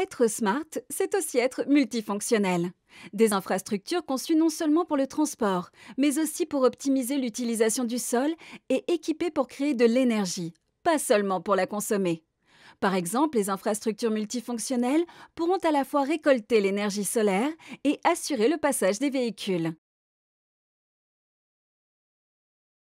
Être smart, c'est aussi être multifonctionnel. Des infrastructures conçues non seulement pour le transport, mais aussi pour optimiser l'utilisation du sol et équipées pour créer de l'énergie, pas seulement pour la consommer. Par exemple, les infrastructures multifonctionnelles pourront à la fois récolter l'énergie solaire et assurer le passage des véhicules.